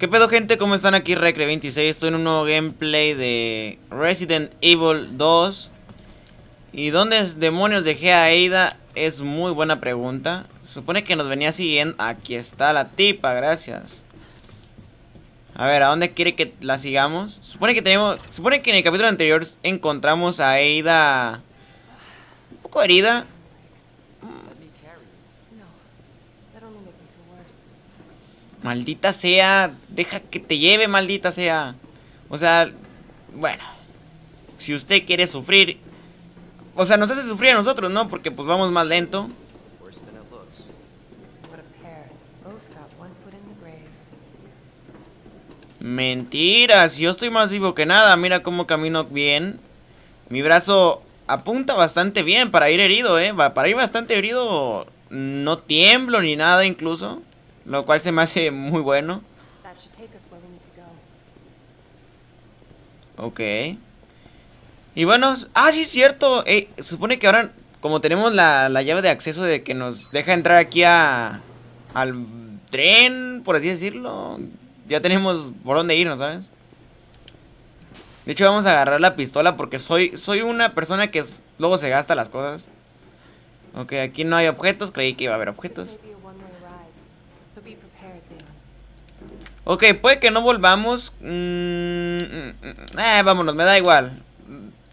¿Qué pedo gente? ¿Cómo están aquí? Recre26 Estoy en un nuevo gameplay de Resident Evil 2 ¿Y dónde demonios dejé a Aida? Es muy buena pregunta supone que nos venía siguiendo Aquí está la tipa, gracias A ver, ¿a dónde quiere que la sigamos? Supone que tenemos Supone que en el capítulo anterior encontramos a Ada Un poco herida Maldita sea, deja que te lleve, maldita sea. O sea, bueno, si usted quiere sufrir... O sea, nos hace sufrir a nosotros, ¿no? Porque pues vamos más lento. Mentiras, yo estoy más vivo que nada. Mira cómo camino bien. Mi brazo apunta bastante bien para ir herido, ¿eh? Para ir bastante herido no tiemblo ni nada incluso. Lo cual se me hace muy bueno. Ok. Y bueno, ah, sí, es cierto. Eh, supone que ahora, como tenemos la, llave de acceso de que nos deja entrar aquí a al tren, por así decirlo, ya tenemos por dónde irnos, ¿sabes? De hecho, vamos a agarrar la pistola porque soy, soy una persona que luego se gasta las cosas. Ok, aquí no hay objetos, creí que iba a haber objetos. Ok, puede que no volvamos. Mm, mm, mm. eh, vámonos, me da igual.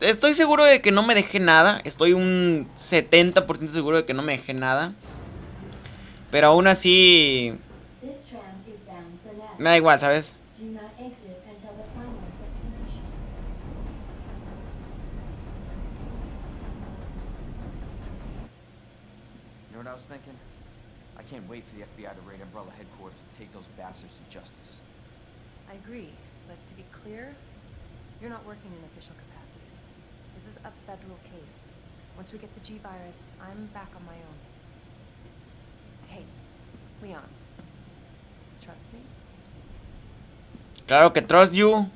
Estoy seguro de que no me dejé nada. Estoy un 70% seguro de que no me deje nada. Pero aún así... Me da igual, ¿sabes? I can't wait for the FBI to raid Umbrella headquarters and take those bastards to justice. I agree, but to be clear, you're not working in official capacity. This is a federal case. Once we get the G-Virus, I'm back on my own. Hey, Leon. Trust me? Claro que trust you.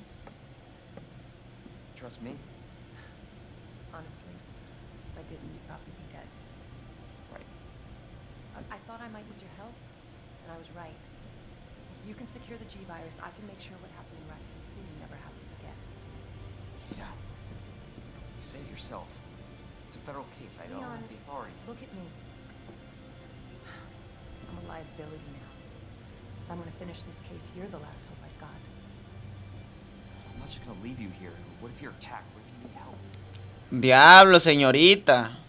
Trust me? Honestly, if I didn't, you'd probably I thought I might need your help, and I was right. If you can secure the G-Virus, I can make sure what happened in Raccoon City never happens again. Yeah. you it yourself. It's a federal case. I don't have the authority. look at me. I'm a liability now. If I'm gonna finish this case, you're the last hope I've got. I'm not just gonna leave you here. What if you're attacked? What if you need help? Diablo, señorita.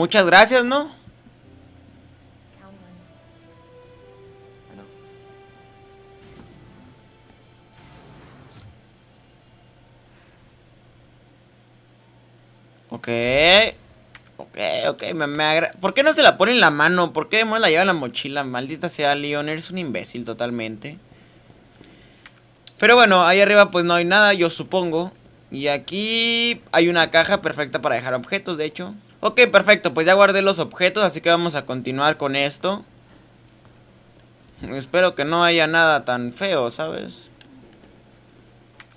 muchas gracias, ¿no? Ok. Ok, ok. Me, me agra... ¿Por qué no se la pone en la mano? ¿Por qué demonios la lleva en la mochila? Maldita sea, Leon. Eres un imbécil totalmente. Pero bueno, ahí arriba pues no hay nada, yo supongo. Y aquí hay una caja perfecta para dejar objetos, de hecho. Ok, perfecto, pues ya guardé los objetos, así que vamos a continuar con esto. Espero que no haya nada tan feo, ¿sabes?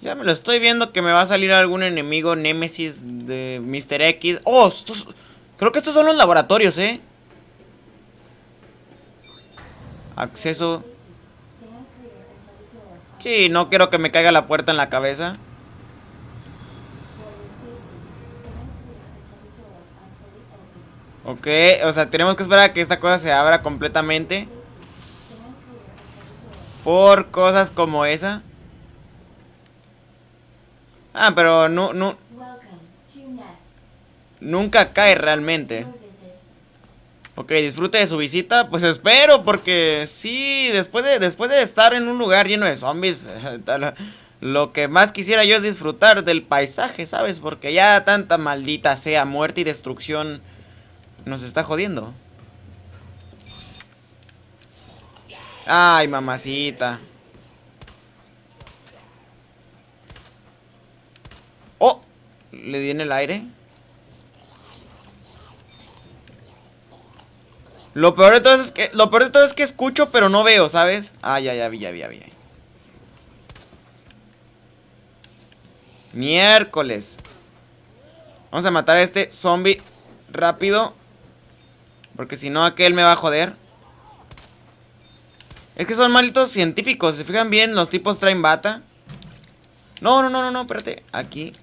Ya me lo estoy viendo que me va a salir algún enemigo Némesis de Mr. X. ¡Oh! creo que estos son los laboratorios, ¿eh? Acceso... Sí, no quiero que me caiga la puerta en la cabeza. Ok, o sea, tenemos que esperar a que esta cosa se abra completamente. Por cosas como esa. Ah, pero no, no. Nunca cae realmente. Ok, disfrute de su visita. Pues espero, porque sí, después de, después de estar en un lugar lleno de zombies, lo que más quisiera yo es disfrutar del paisaje, ¿sabes? Porque ya tanta maldita sea muerte y destrucción nos está jodiendo. Ay, mamacita. Oh, le di en el aire. Lo peor de todo es que lo peor de todo es que escucho pero no veo, ¿sabes? Ay, ya, ya vi, ya vi, ya vi. Miércoles. Vamos a matar a este zombie rápido. Porque si no, aquel me va a joder. Es que son malitos científicos. Se fijan bien, los tipos traen bata. No, no, no, no, no, espérate. Aquí.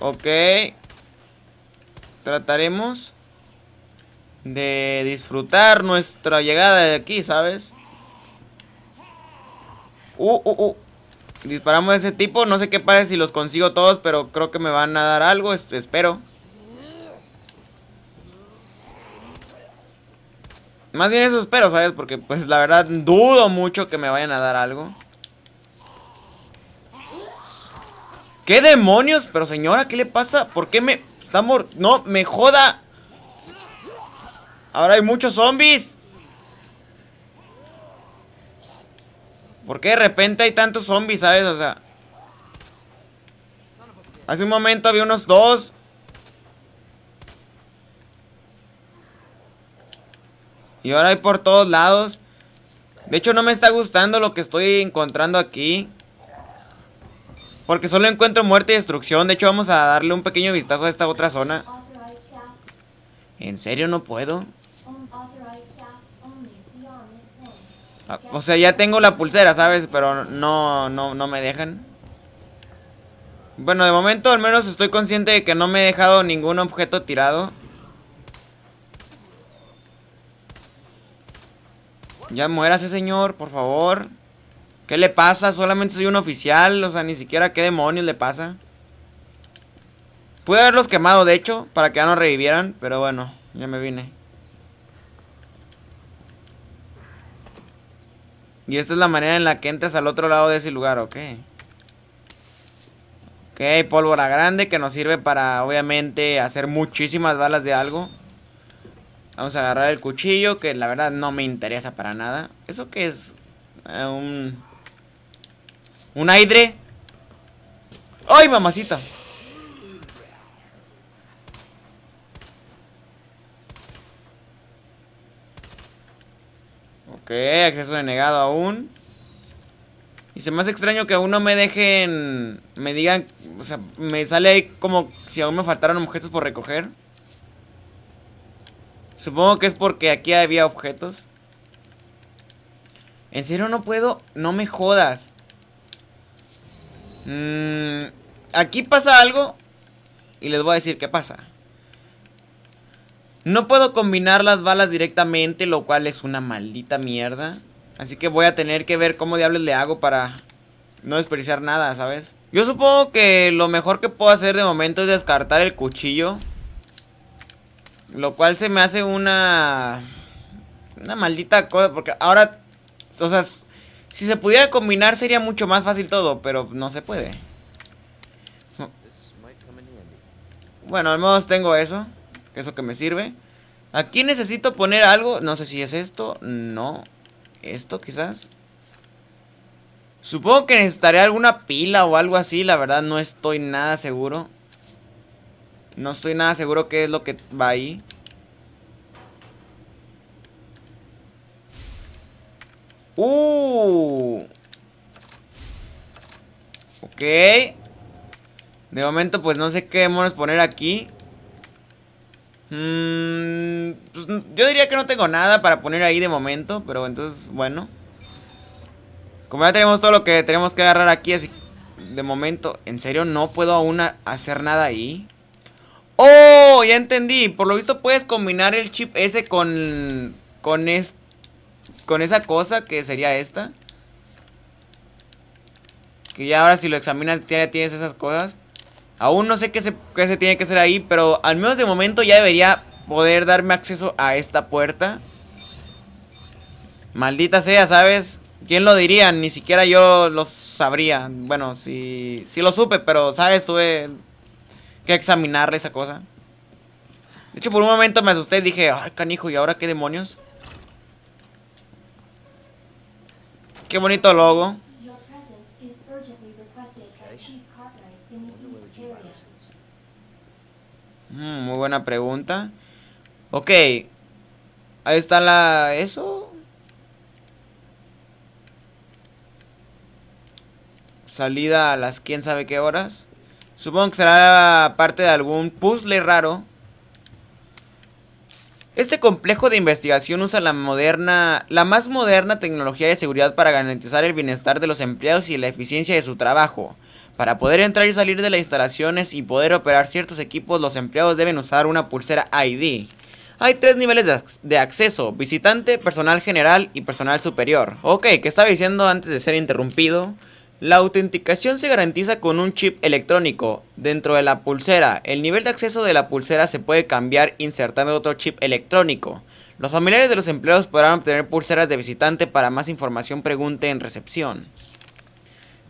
Ok. Trataremos de disfrutar nuestra llegada de aquí, ¿sabes? Uh, uh, uh, Disparamos a ese tipo. No sé qué pasa si los consigo todos, pero creo que me van a dar algo. espero. Más bien eso espero, ¿sabes? Porque pues la verdad dudo mucho que me vayan a dar algo. ¿Qué demonios? Pero señora, ¿qué le pasa? ¿Por qué me... Está No, me joda. Ahora hay muchos zombies. ¿Por qué de repente hay tantos zombies, sabes? O sea... Hace un momento había unos dos. Y ahora hay por todos lados. De hecho, no me está gustando lo que estoy encontrando aquí. Porque solo encuentro muerte y destrucción. De hecho, vamos a darle un pequeño vistazo a esta otra zona. ¿En serio no puedo? Ah, o sea, ya tengo la pulsera, ¿sabes? Pero no, no, no me dejan. Bueno, de momento al menos estoy consciente de que no me he dejado ningún objeto tirado. Ya muera ese señor, por favor. ¿Qué le pasa? Solamente soy un oficial. O sea, ni siquiera qué demonios le pasa. Pude haberlos quemado, de hecho, para que ya no revivieran. Pero bueno, ya me vine. Y esta es la manera en la que entras al otro lado de ese lugar, ok. Ok, pólvora grande que nos sirve para, obviamente, hacer muchísimas balas de algo. Vamos a agarrar el cuchillo, que la verdad no me interesa para nada. ¿Eso qué es? Eh, un... ¿Un aire? ¡Ay, mamacita! Ok, acceso denegado aún. Y se me hace extraño que aún no me dejen... Me digan... O sea, me sale ahí como si aún me faltaran objetos por recoger. Supongo que es porque aquí había objetos. ¿En serio no puedo? No me jodas. Mmm aquí pasa algo. Y les voy a decir qué pasa. No puedo combinar las balas directamente, lo cual es una maldita mierda. Así que voy a tener que ver cómo diablos le hago para no desperdiciar nada, ¿sabes? Yo supongo que lo mejor que puedo hacer de momento es descartar el cuchillo. Lo cual se me hace una... Una maldita cosa, porque ahora... O sea, si se pudiera combinar sería mucho más fácil todo, pero no se puede. Bueno, al menos tengo eso eso que me sirve. Aquí necesito poner algo, no sé si es esto, no, esto quizás. Supongo que necesitaré alguna pila o algo así, la verdad no estoy nada seguro. No estoy nada seguro qué es lo que va ahí. ¡Uh! Ok. De momento pues no sé qué demonios poner aquí. Mm, pues, yo diría que no tengo nada para poner ahí de momento, pero entonces, bueno. Como ya tenemos todo lo que tenemos que agarrar aquí, así de momento, en serio, no puedo aún hacer nada ahí. ¡Oh! Ya entendí. Por lo visto puedes combinar el chip ese con... Con es, Con esa cosa que sería esta. Que ya ahora si lo examinas ya tienes esas cosas. Aún no sé qué se, tiene que hacer ahí, pero al menos de momento ya debería poder darme acceso a esta puerta. Maldita sea, ¿sabes? ¿Quién lo diría? Ni siquiera yo lo sabría. Bueno, si lo supe, pero, ¿sabes? Tuve que examinar esa cosa. De hecho, por un momento me asusté y dije, ay, canijo, ¿y ahora qué demonios? Qué bonito logo. Mm, muy buena pregunta. Ok. Ahí está la... ¿Eso? Salida a las quién sabe qué horas. Supongo que será parte de algún puzzle raro. Este complejo de investigación usa la moderna, la más moderna tecnología de seguridad para garantizar el bienestar de los empleados y la eficiencia de su trabajo. Para poder entrar y salir de las instalaciones y poder operar ciertos equipos, los empleados deben usar una pulsera ID. Hay tres niveles de, acceso, visitante, personal general y personal superior. Ok, ¿qué estaba diciendo antes de ser interrumpido? La autenticación se garantiza con un chip electrónico dentro de la pulsera. El nivel de acceso de la pulsera se puede cambiar insertando otro chip electrónico. Los familiares de los empleados podrán obtener pulseras de visitante para más información pregunte en recepción.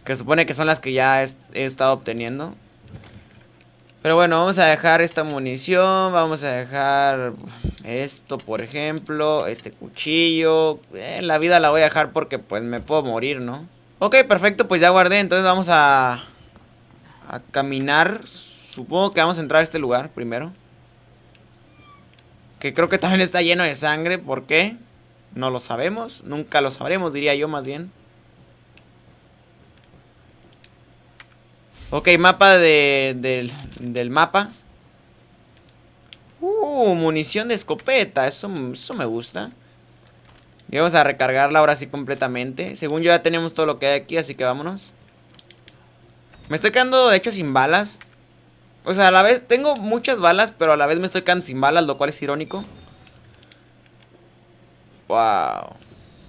Que supone que son las que ya he estado obteniendo. Pero bueno, vamos a dejar esta munición. Vamos a dejar esto, por ejemplo. Este cuchillo. Eh, la vida la voy a dejar porque pues me puedo morir, ¿no? Ok, perfecto. Pues ya guardé. Entonces vamos a, a caminar. Supongo que vamos a entrar a este lugar primero. Que creo que también está lleno de sangre. ¿Por qué? No lo sabemos. Nunca lo sabremos, diría yo más bien. Ok, mapa de, del, del mapa. Uh, munición de escopeta. Eso, eso me gusta. Y vamos a recargarla ahora sí completamente. Según yo ya tenemos todo lo que hay aquí, así que vámonos. Me estoy quedando, de hecho, sin balas. O sea, a la vez tengo muchas balas, pero a la vez me estoy quedando sin balas, lo cual es irónico. Wow.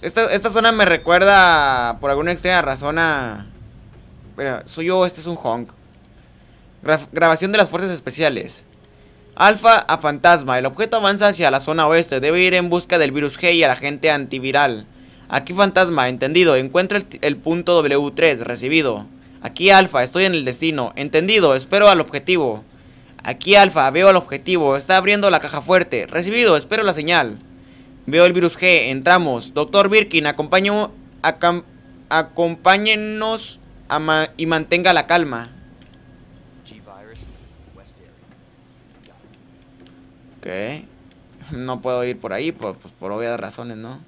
Esta, esta zona me recuerda, por alguna extraña razón, a... Espera, soy yo, este es un honk. grabación de las fuerzas especiales. Alfa a fantasma. El objeto avanza hacia la zona oeste. Debe ir en busca del virus G y a la gente antiviral. Aquí fantasma, entendido. Encuentra el, punto W3, recibido. Aquí alfa, estoy en el destino. Entendido, espero al objetivo. Aquí alfa, veo al objetivo. Está abriendo la caja fuerte. Recibido, espero la señal. Veo el virus G, entramos. Doctor Birkin, acompaño, acompáñenos y mantenga la calma. Ok. No puedo ir por ahí pues, pues, por, obvias razones, ¿no?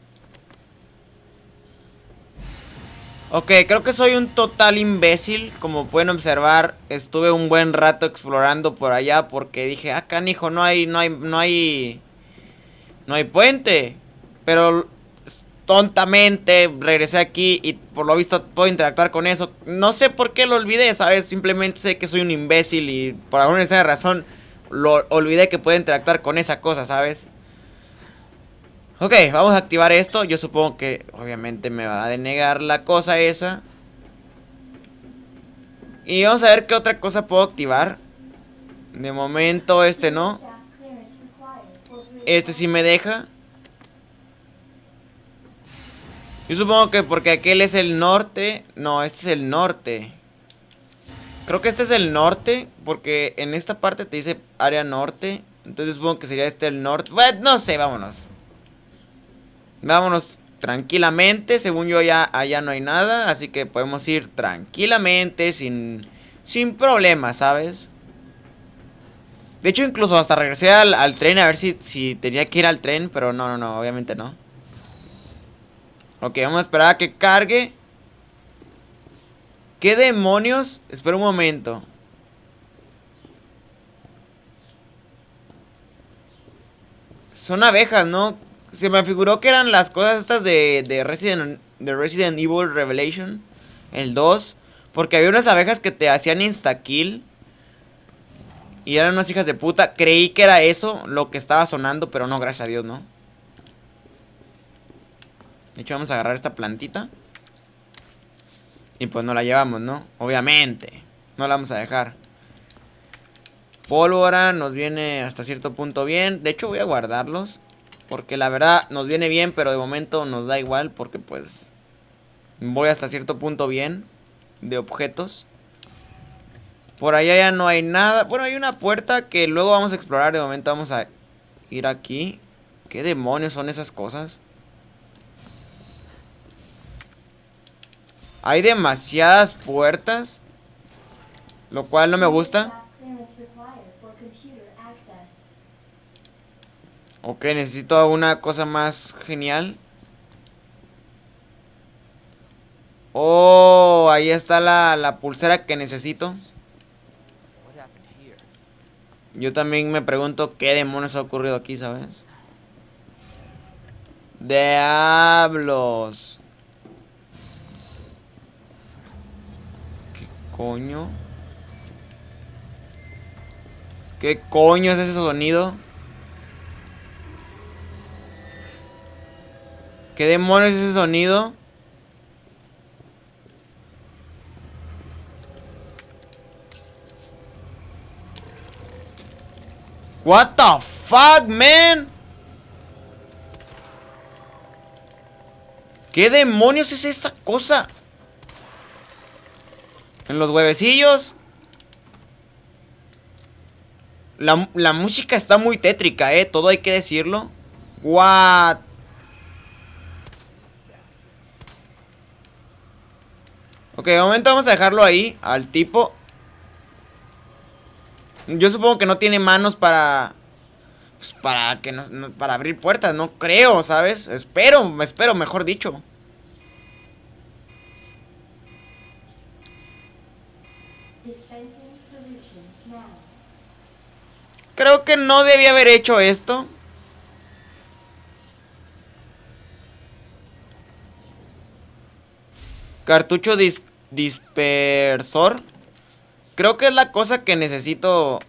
Ok, creo que soy un total imbécil. Como pueden observar, estuve un buen rato explorando por allá porque dije, ah, canijo, no hay, no hay, no hay, no hay puente. Pero tontamente regresé aquí y por lo visto puedo interactuar con eso. No sé por qué lo olvidé, ¿sabes? Simplemente sé que soy un imbécil y por alguna extraña razón lo olvidé que puedo interactuar con esa cosa, ¿sabes? Ok, vamos a activar esto. Yo supongo que obviamente me va a denegar la cosa esa. Y vamos a ver qué otra cosa puedo activar. De momento este no. Este sí me deja. Yo supongo que porque aquel es el norte. No, este es el norte. Creo que este es el norte. Porque en esta parte te dice área norte. Entonces supongo que sería este el norte. no sé, vámonos. Vámonos tranquilamente. Según yo ya allá no hay nada. Así que podemos ir tranquilamente. Sin, sin problemas, ¿sabes? De hecho, incluso hasta regresé al, tren a ver si, si tenía que ir al tren. Pero no, no, no, obviamente no. Ok, vamos a esperar a que cargue. ¿Qué demonios? Espera un momento. Son abejas, ¿no? Se me figuró que eran las cosas estas de, Resident, Resident Evil Revelation. El 2. Porque había unas abejas que te hacían insta-kill. Y eran unas hijas de puta. Creí que era eso lo que estaba sonando, pero no, gracias a Dios, ¿no? De hecho, vamos a agarrar esta plantita. Y pues no la llevamos, ¿no? Obviamente. No la vamos a dejar. Pólvora nos viene hasta cierto punto bien. De hecho, voy a guardarlos. Porque la verdad nos viene bien, pero de momento nos da igual. Porque pues voy hasta cierto punto bien de objetos. Por allá ya no hay nada. Bueno, hay una puerta que luego vamos a explorar. De momento vamos a ir aquí. ¿Qué demonios son esas cosas? Hay demasiadas puertas. Lo cual no me gusta. Ok, necesito una cosa más genial. Oh, ahí está la, la pulsera que necesito. Yo también me pregunto qué demonios ha ocurrido aquí, ¿sabes? Diablos. coño? ¿Qué coño es ese sonido? ¿Qué demonios es ese sonido? What the fuck, man? ¿Qué demonios es esa cosa? En los huevecillos. La, música está muy tétrica, eh. Todo hay que decirlo. What? Ok, de momento vamos a dejarlo ahí. Al tipo. Yo supongo que no tiene manos para... Pues, para que para abrir puertas, no creo, ¿sabes? Espero, espero, mejor dicho. Creo que no debía haber hecho esto. Cartucho dispersor. Creo que es la cosa que necesito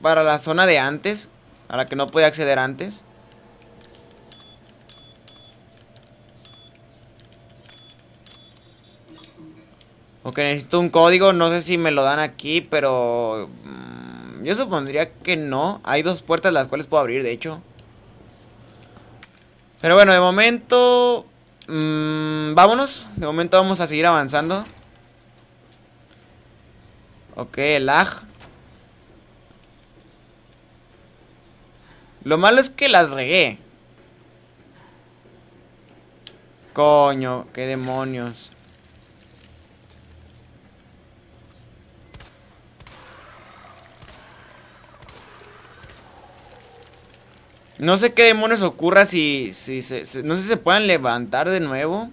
para la zona de antes, a la que no podía acceder antes. Ok, necesito un código, no sé si me lo dan aquí, pero... Mm, yo supondría que no. Hay dos puertas las cuales puedo abrir, de hecho. Pero bueno, de momento... Mm, vámonos. De momento vamos a seguir avanzando. Ok, lag. Lo malo es que las regué. Coño, qué demonios. No sé qué demonios ocurra si, no sé si se puedan levantar de nuevo.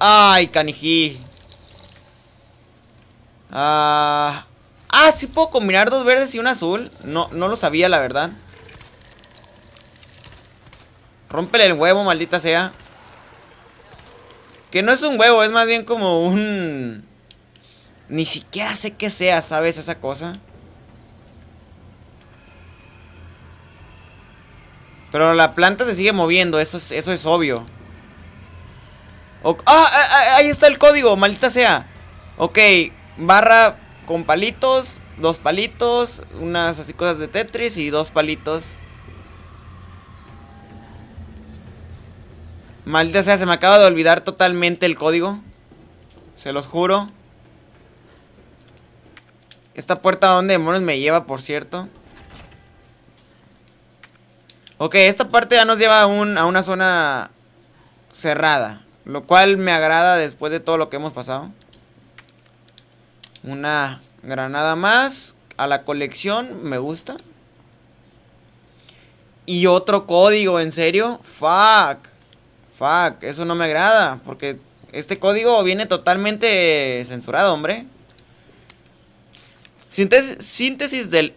Ay, canijí. Ah, ah, sí puedo combinar dos verdes y un azul. No, no lo sabía, la verdad. Rómpele el huevo, maldita sea. Que no es un huevo, es más bien como un... Ni siquiera sé qué sea, ¿sabes? Esa cosa. Pero la planta se sigue moviendo, eso es, eso es obvio. Ah, ah, ¡Ah! Ahí está el código, maldita sea. Ok, barra con palitos, dos palitos, unas así cosas de Tetris y dos palitos. Maldita sea, se me acaba de olvidar totalmente el código. Se los juro. Esta puerta, ¿a dónde demonios me lleva, por cierto? Ok, esta parte ya nos lleva a, a una zona cerrada. Lo cual me agrada después de todo lo que hemos pasado. Una granada más. A la colección me gusta. Y otro código, ¿en serio? Fuck. Fuck, eso no me agrada. Porque este código viene totalmente censurado, hombre. Síntesis, síntesis del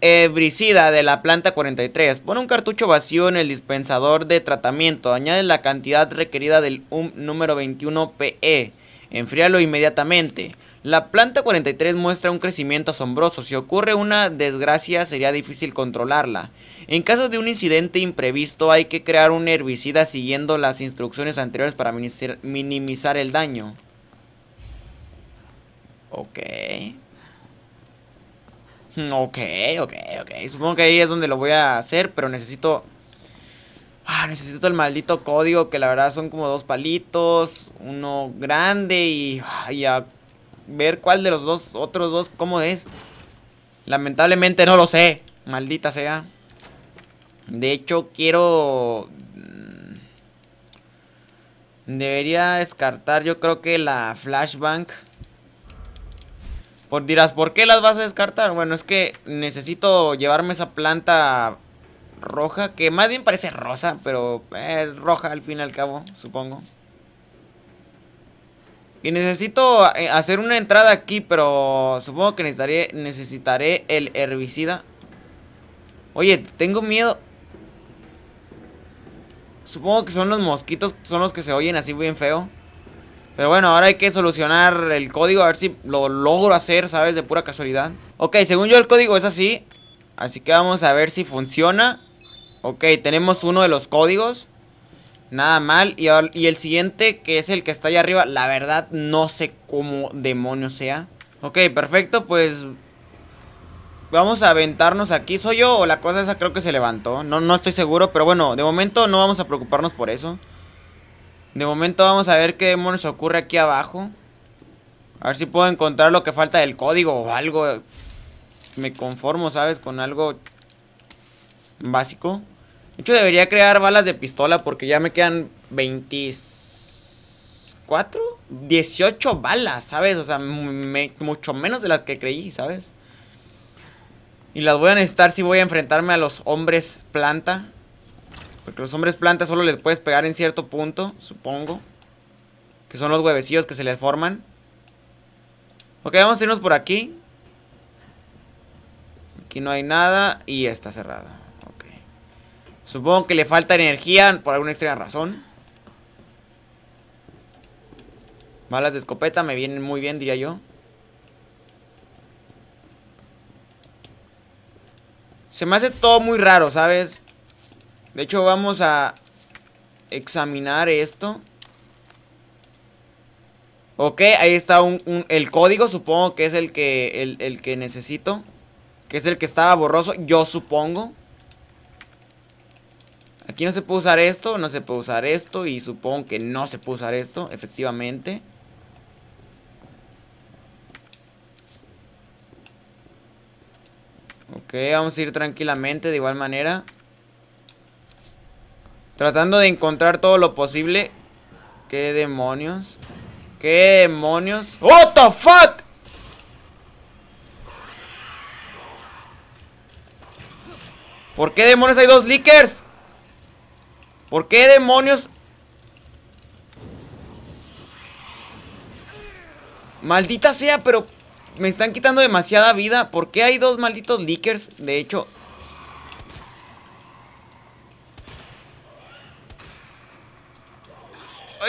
herbicida de la planta 43. Pon un cartucho vacío en el dispensador de tratamiento. Añade la cantidad requerida del número 21 PE. Enfríalo inmediatamente. La planta 43 muestra un crecimiento asombroso. Si ocurre una desgracia sería difícil controlarla. En caso de un incidente imprevisto hay que crear un herbicida siguiendo las instrucciones anteriores para minimizar el daño. Ok. Ok, ok, ok. Supongo que ahí es donde lo voy a hacer, pero necesito... Ah, necesito el maldito código, que la verdad son como dos palitos, uno grande y... Ah, y a ver cuál de los dos, otros dos, cómo es. Lamentablemente no lo sé, maldita sea. De hecho, quiero... Mm, debería descartar, yo creo que la flashbank... Por, dirás, ¿por qué las vas a descartar? Bueno, es que necesito llevarme esa planta roja, que más bien parece rosa, pero eh, es roja al fin y al cabo, supongo. Y necesito eh, hacer una entrada aquí, pero supongo que necesitaré, necesitaré el herbicida. Oye, tengo miedo. Supongo que son los mosquitos, son los que se oyen así bien feo. Pero bueno, ahora hay que solucionar el código, a ver si lo logro hacer, ¿sabes? De pura casualidad. Ok, según yo el código es así. Así que vamos a ver si funciona. Ok, tenemos uno de los códigos. Nada mal. Y, el siguiente, que es el que está allá arriba, la verdad no sé cómo demonio sea. Ok, perfecto, pues... Vamos a aventarnos aquí. ¿Soy yo o la cosa esa creo que se levantó? No, no estoy seguro, pero bueno, de momento no vamos a preocuparnos por eso. De momento vamos a ver qué demonios ocurre aquí abajo. A ver si puedo encontrar lo que falta del código o algo. Me conformo, ¿sabes? Con algo básico. De hecho, debería crear balas de pistola porque ya me quedan 24, 18 balas, ¿sabes? O sea, mucho menos de las que creí, ¿sabes? Y las voy a necesitar si voy a enfrentarme a los hombres planta. Porque los hombres plantas solo les puedes pegar en cierto punto, supongo. Que son los huevecillos que se les forman. Ok, vamos a irnos por aquí. Aquí no hay nada y está cerrado. Ok. Supongo que le falta energía por alguna extraña razón. Balas de escopeta me vienen muy bien, diría yo. Se me hace todo muy raro, ¿sabes? De hecho, vamos a examinar esto. Ok, ahí está el código, supongo que es el que, el, el que necesito. Que es el que estaba borroso, yo supongo. Aquí no se puede usar esto, no se puede usar esto y supongo que no se puede usar esto, efectivamente. Ok, vamos a ir tranquilamente de igual manera. Tratando de encontrar todo lo posible. ¿Qué demonios? ¿Qué demonios? ¡What the fuck! ¿Por qué demonios hay dos leakers? ¿Por qué demonios? Maldita sea, pero me están quitando demasiada vida. ¿Por qué hay dos malditos leakers? De hecho,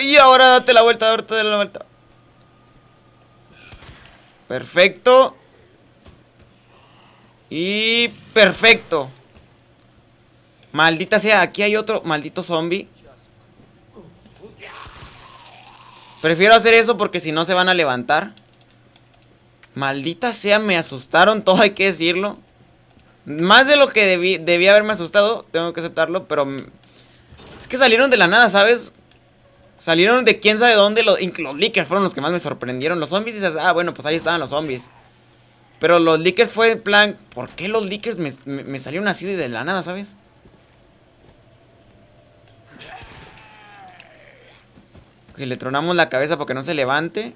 Y ahora date la vuelta, date la vuelta. Perfecto. Y perfecto. Maldita sea, aquí hay otro maldito zombie. Prefiero hacer eso porque si no se van a levantar. Maldita sea, me asustaron, todo hay que decirlo. Más de lo que debí, debí haberme asustado, tengo que aceptarlo, pero... Es que salieron de la nada, ¿sabes? salieron de quién sabe dónde. Los, los leakers fueron los que más me sorprendieron. Los zombies dices, ah, bueno, pues ahí estaban los zombies. Pero los leakers fue en plan, ¿por qué los leakers me, salieron así de la nada, sabes? Que le tronamos la cabeza porque no se levante.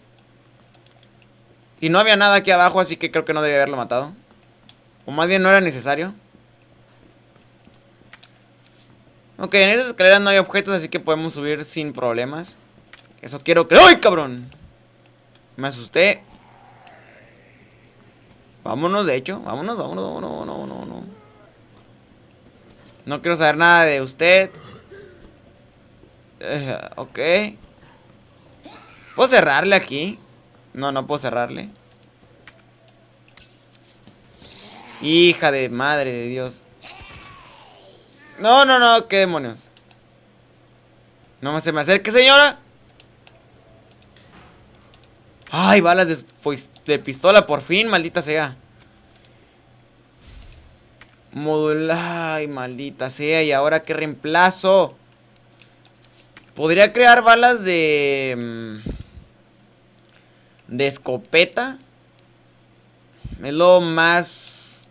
Y no había nada aquí abajo, así que creo que no debía haberlo matado. O más bien no era necesario. Ok, en esa escalera no hay objetos, así que podemos subir sin problemas. Eso quiero creer. ¡Ay, cabrón! Me asusté. Vámonos, de hecho. Vámonos, vámonos, vámonos, no, no, no. No quiero saber nada de usted. Eh, ok. ¿Puedo cerrarle aquí? No, no puedo cerrarle. Hija de madre de Dios. No, no, no, qué demonios. No se me acerque, señora. Ay, balas de, pues, de pistola, por fin, maldita sea. Modular, ay, maldita sea. ¿Y ahora qué reemplazo? Podría crear balas de... Mm, de escopeta. Es lo más...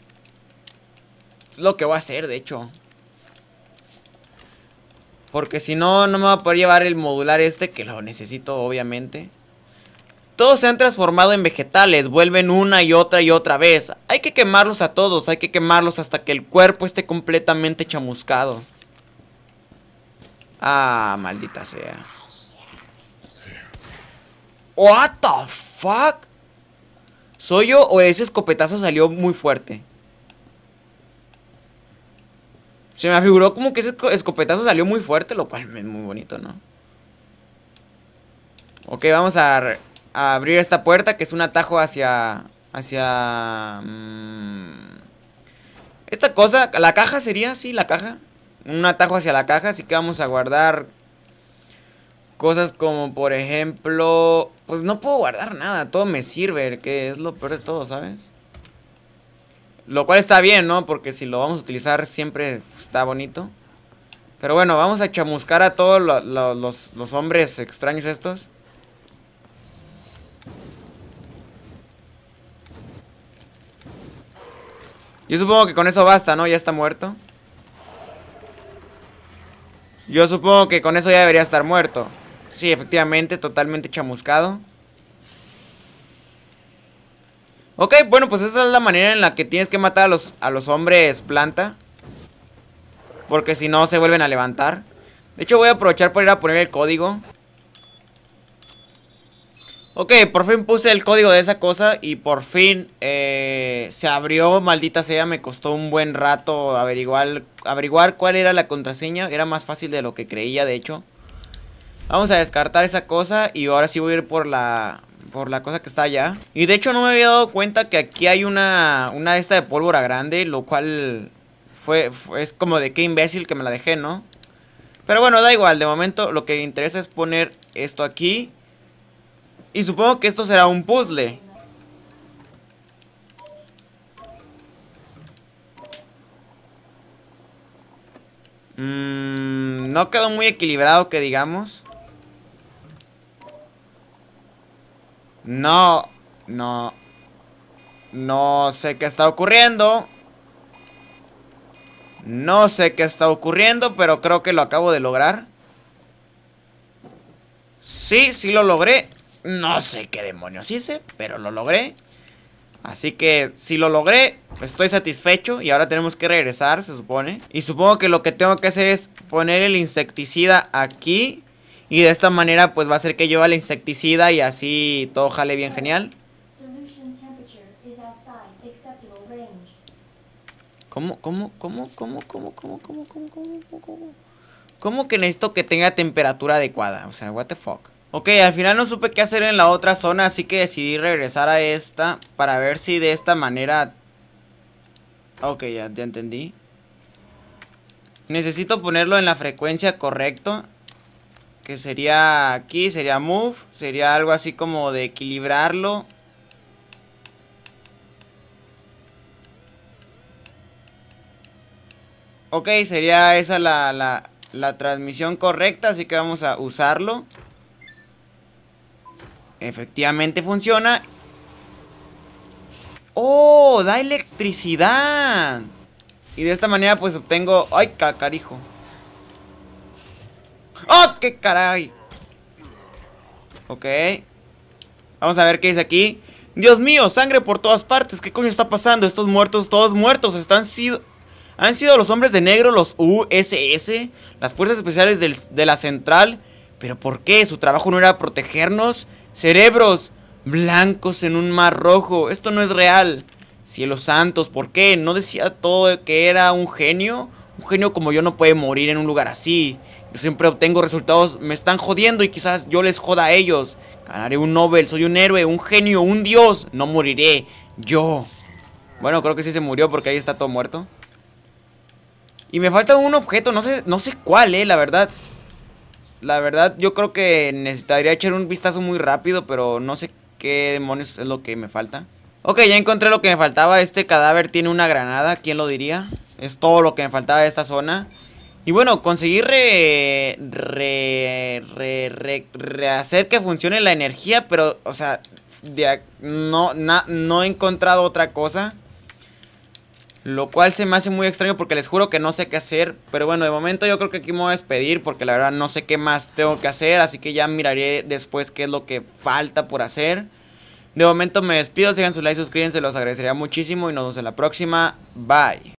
Es lo que voy a hacer, de hecho. Porque si no, no me va a poder llevar el modular este, que lo necesito obviamente. Todos se han transformado en vegetales, vuelven una y otra y otra vez. Hay que quemarlos a todos, hay que quemarlos hasta que el cuerpo esté completamente chamuscado. Ah, maldita sea. What the fuck? ¿Soy yo o ese escopetazo salió muy fuerte? Se me afiguró como que ese escopetazo salió muy fuerte, lo cual es muy bonito, ¿no? Ok, vamos a, abrir esta puerta, que es un atajo hacia... Hacia... Mm, esta cosa, la caja sería, sí, la caja. Un atajo hacia la caja, así que vamos a guardar cosas como, por ejemplo... Pues no puedo guardar nada, todo me sirve, que es lo peor de todo, ¿sabes? Lo cual está bien, ¿no? Porque si lo vamos a utilizar siempre está bonito. Pero bueno, vamos a chamuscar a todos los, los hombres extraños estos. Yo supongo que con eso basta, ¿no? Ya está muerto. Yo supongo que con eso ya debería estar muerto. Sí, efectivamente, totalmente chamuscado. Ok, bueno, pues esa es la manera en la que tienes que matar a los, hombres planta. Porque si no, se vuelven a levantar. De hecho, voy a aprovechar para ir a poner el código. Ok, por fin puse el código de esa cosa y por fin eh, se abrió, maldita sea, me costó un buen rato averiguar cuál era la contraseña, era más fácil de lo que creía de hecho. Vamos a descartar esa cosa y ahora sí voy a ir por la, por la cosa que está allá. Y de hecho no me había dado cuenta que aquí hay una, una esta de pólvora grande, lo cual fue, es como de qué imbécil que me la dejé, ¿no? Pero bueno, da igual, de momento lo que me interesa es poner esto aquí. Y supongo que esto será un puzzle. Mm, no quedó muy equilibrado que digamos. No, no. No sé qué está ocurriendo. No sé qué está ocurriendo, pero creo que lo acabo de lograr. Sí, sí lo logré. No sé qué demonios hice, pero lo logré. Así que si lo logré, estoy satisfecho y ahora tenemos que regresar, se supone. Y supongo que lo que tengo que hacer es poner el insecticida aquí. Y de esta manera pues va a ser que yo el insecticida y así todo jale bien genial. ¿Cómo, cómo, cómo, cómo, cómo, cómo, cómo, cómo, cómo, cómo? ¿Cómo que necesito que tenga temperatura adecuada? O sea, what the fuck. Ok, al final no supe qué hacer en la otra zona, así que decidí regresar a esta para ver si de esta manera... Ok, ya, ya entendí. Necesito ponerlo en la frecuencia correcta que sería aquí, sería move, sería algo así como de equilibrarlo. Ok, sería esa la, la, la transmisión correcta, así que vamos a usarlo. Efectivamente funciona. ¡Oh! ¡Da electricidad! Y de esta manera pues obtengo... ¡Ay, cacarijo! ¡Oh, qué caray! Ok. Vamos a ver qué dice aquí. Dios mío, sangre por todas partes. ¿Qué coño está pasando? Estos muertos, todos muertos, están sido... ¿Han sido los hombres de negro, los USS, las fuerzas especiales de la central? ¿Pero por qué? ¿Su trabajo no era protegernos? Cerebros blancos en un mar rojo. Esto no es real. Cielos santos, ¿por qué? ¿No decía todo que era un genio? Un genio como yo no puede morir en un lugar así siempre obtengo resultados, me están jodiendo y quizás yo les joda a ellos. Ganaré un Nobel, soy un héroe, un genio, un dios. No moriré, yo. Bueno, creo que sí se murió porque ahí está todo muerto. Y me falta un objeto, no sé, no sé cuál, eh, la verdad. La verdad, yo creo que necesitaría echar un vistazo muy rápido, pero no sé qué demonios es lo que me falta. Ok, ya encontré lo que me faltaba. Este cadáver tiene una granada, ¿quién lo diría? Es todo lo que me faltaba de esta zona. Y bueno, conseguir rehacer que funcione la energía, pero, o sea, no, no he encontrado otra cosa. Lo cual se me hace muy extraño porque les juro que no sé qué hacer. Pero bueno, de momento yo creo que aquí me voy a despedir porque la verdad no sé qué más tengo que hacer. Así que ya miraré después qué es lo que falta por hacer. De momento me despido, sigan su like, suscríbanse, los agradecería muchísimo y nos vemos en la próxima. Bye.